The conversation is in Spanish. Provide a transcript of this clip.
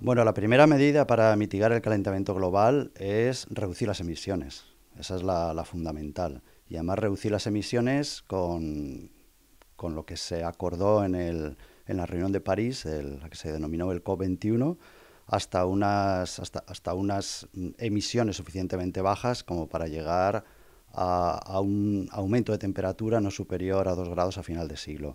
Bueno, la primera medida para mitigar el calentamiento global es reducir las emisiones. Esa es la, fundamental. Y además reducir las emisiones con, lo que se acordó en, la reunión de París, el, la que se denominó el COP21, hasta unas, hasta, unas emisiones suficientemente bajas como para llegar a, a, un aumento de temperatura no superior a 2 grados a final de siglo.